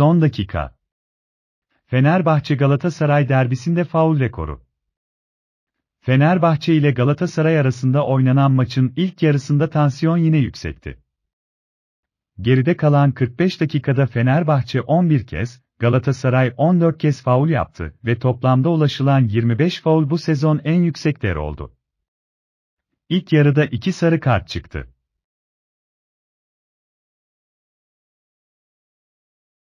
Son dakika. Fenerbahçe Galatasaray derbisinde faul rekoru. Fenerbahçe ile Galatasaray arasında oynanan maçın ilk yarısında tansiyon yine yüksekti. Geride kalan 45 dakikada Fenerbahçe 11 kez, Galatasaray 14 kez faul yaptı ve toplamda ulaşılan 25 faul bu sezon en yüksek değer oldu. İlk yarıda 2 sarı kart çıktı.